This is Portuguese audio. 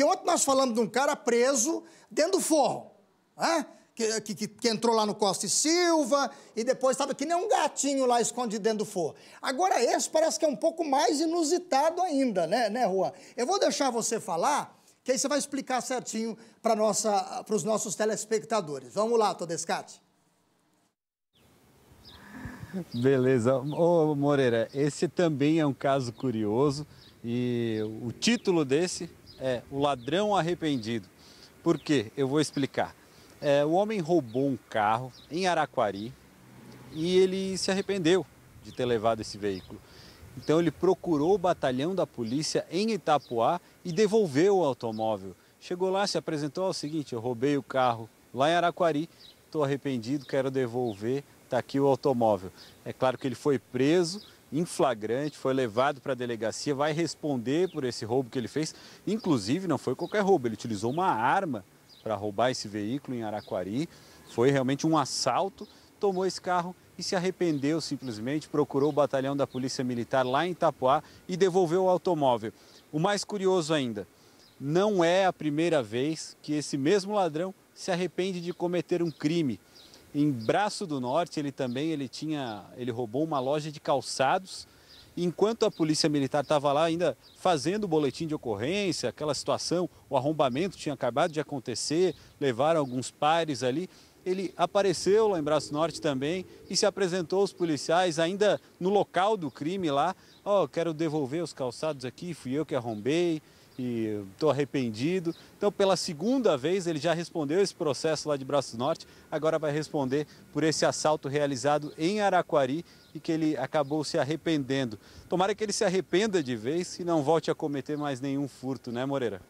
Porque ontem nós falamos de um cara preso dentro do forro, né? que, que, que, entrou lá no Costa e Silva e depois estava que nem um gatinho lá escondido dentro do forro. Agora, esse parece que é um pouco mais inusitado ainda, né, né Juan? Eu vou deixar você falar que aí você vai explicar certinho para os nossos telespectadores. Vamos lá, Todescate. Beleza. Ô Moreira, esse também é um caso curioso e o título desse é o ladrão arrependido. Por quê? Eu vou explicar. É, o homem roubou um carro em Araquari e ele se arrependeu de ter levado esse veículo. Então ele procurou o batalhão da polícia em Itapuá e devolveu o automóvel. Chegou lá, se apresentou ao é seguinte: eu roubei o carro lá em Araquari, estou arrependido, quero devolver, está aqui o automóvel. É claro que ele foi preso em flagrante, foi levado para a delegacia, vai responder por esse roubo que ele fez. Inclusive, não foi qualquer roubo, ele utilizou uma arma para roubar esse veículo em Araquari. Foi realmente um assalto, tomou esse carro e se arrependeu simplesmente, procurou o batalhão da Polícia Militar lá em Itapuá e devolveu o automóvel. O mais curioso ainda, não é a primeira vez que esse mesmo ladrão se arrepende de cometer um crime. Em Braço do Norte, ele também ele tinha, ele roubou uma loja de calçados. Enquanto a polícia militar estava lá ainda fazendo o boletim de ocorrência, aquela situação, o arrombamento tinha acabado de acontecer, levaram alguns pares ali. Ele apareceu lá em Braço Norte também e se apresentou aos policiais ainda no local do crime lá. Ó, oh, quero devolver os calçados aqui, fui eu que arrombei e estou arrependido. Então, pela segunda vez, ele já respondeu esse processo lá de Braços Norte, agora vai responder por esse assalto realizado em Araquari e que ele acabou se arrependendo. Tomara que ele se arrependa de vez e não volte a cometer mais nenhum furto, né, Moreira?